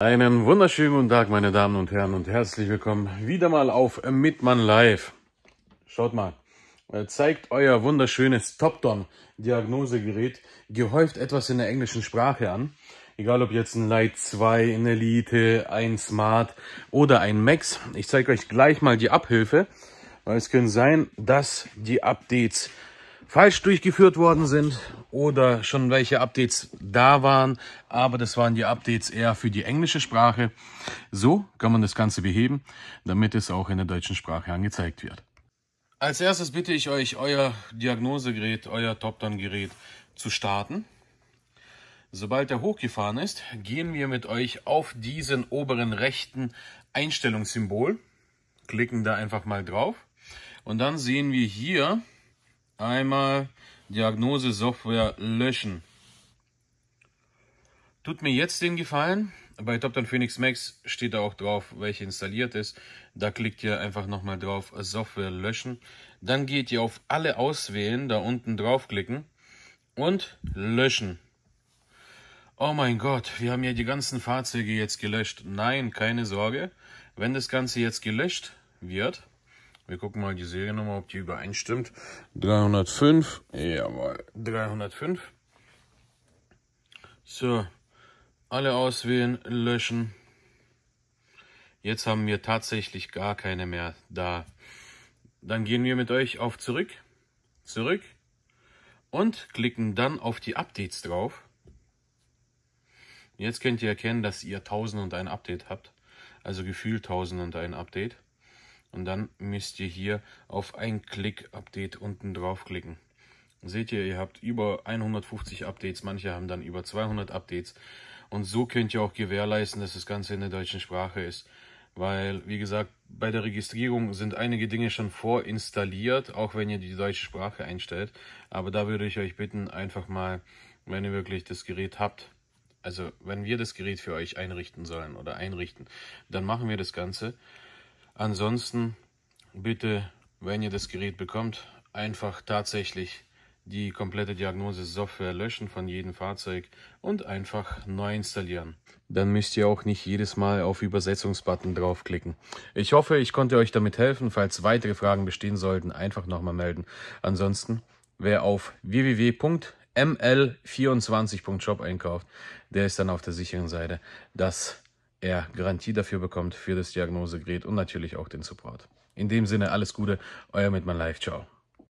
Einen wunderschönen guten Tag, meine Damen und Herren, und herzlich willkommen wieder mal auf Mitmann Live. Schaut mal, äh, zeigt euer wunderschönes top Topdon-Diagnosegerät gehäuft etwas in der englischen Sprache an. Egal ob jetzt ein Lite 2, ein Elite, ein Smart oder ein Max. Ich zeige euch gleich mal die Abhilfe, weil es könnte sein, dass die Updates falsch durchgeführt worden sind oder schon welche Updates da waren, aber das waren die Updates eher für die englische Sprache. So kann man das Ganze beheben, damit es auch in der deutschen Sprache angezeigt wird. Als erstes bitte ich euch, euer Diagnosegerät, euer Top-Down-Gerät zu starten. Sobald er hochgefahren ist, gehen wir mit euch auf diesen oberen rechten Einstellungssymbol, klicken da einfach mal drauf und dann sehen wir hier Einmal Diagnose-Software löschen. Tut mir jetzt den Gefallen. Bei Top 10 Phoenix Max steht da auch drauf, welche installiert ist. Da klickt ihr einfach nochmal drauf Software löschen. Dann geht ihr auf alle auswählen, da unten draufklicken und löschen. Oh mein Gott, wir haben ja die ganzen Fahrzeuge jetzt gelöscht. Nein, keine Sorge. Wenn das Ganze jetzt gelöscht wird, wir gucken mal die Seriennummer, ob die übereinstimmt. 305. Jawohl, 305. So, alle auswählen, löschen. Jetzt haben wir tatsächlich gar keine mehr da. Dann gehen wir mit euch auf zurück, zurück und klicken dann auf die Updates drauf. Jetzt könnt ihr erkennen, dass ihr 1001 Update habt, also gefühlt 1001 Update und dann müsst ihr hier auf ein Klick Update unten draufklicken. Seht ihr, ihr habt über 150 Updates, manche haben dann über 200 Updates und so könnt ihr auch gewährleisten, dass das Ganze in der deutschen Sprache ist. Weil, wie gesagt, bei der Registrierung sind einige Dinge schon vorinstalliert, auch wenn ihr die deutsche Sprache einstellt. Aber da würde ich euch bitten, einfach mal, wenn ihr wirklich das Gerät habt, also wenn wir das Gerät für euch einrichten sollen oder einrichten, dann machen wir das Ganze. Ansonsten bitte, wenn ihr das Gerät bekommt, einfach tatsächlich die komplette Diagnose-Software löschen von jedem Fahrzeug und einfach neu installieren. Dann müsst ihr auch nicht jedes Mal auf Übersetzungsbutton draufklicken. Ich hoffe, ich konnte euch damit helfen. Falls weitere Fragen bestehen sollten, einfach nochmal melden. Ansonsten, wer auf www.ml24.shop einkauft, der ist dann auf der sicheren Seite, Das er Garantie dafür bekommt, für das Diagnosegerät und natürlich auch den Support. In dem Sinne, alles Gute, euer Mitmann Live, ciao.